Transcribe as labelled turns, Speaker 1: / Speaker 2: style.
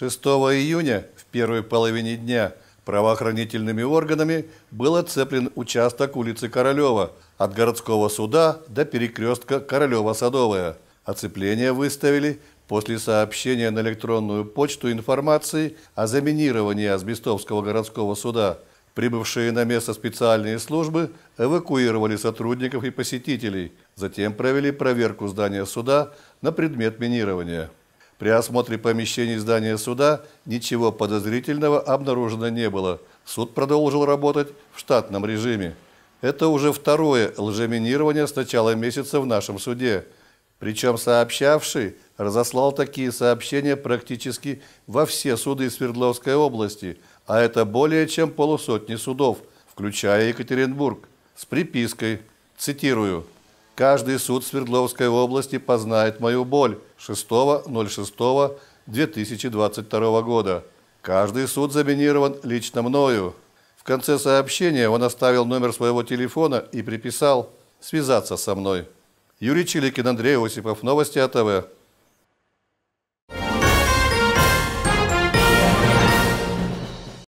Speaker 1: 6 июня в первой половине дня правоохранительными органами был оцеплен участок улицы Королева от городского суда до перекрестка Королева-Садовая. Оцепление выставили после сообщения на электронную почту информации о заминировании Азбестовского городского суда. Прибывшие на место специальные службы эвакуировали сотрудников и посетителей, затем провели проверку здания суда на предмет минирования. При осмотре помещений здания суда ничего подозрительного обнаружено не было. Суд продолжил работать в штатном режиме. Это уже второе лжеминирование с начала месяца в нашем суде. Причем сообщавший разослал такие сообщения практически во все суды Свердловской области, а это более чем полусотни судов, включая Екатеринбург, с припиской, цитирую, Каждый суд Свердловской области познает мою боль 6.06.2022 года. Каждый суд заминирован лично мною. В конце сообщения он оставил номер своего телефона и приписал «Связаться со мной». Юрий Чиликин, Андрей Осипов, Новости АТВ.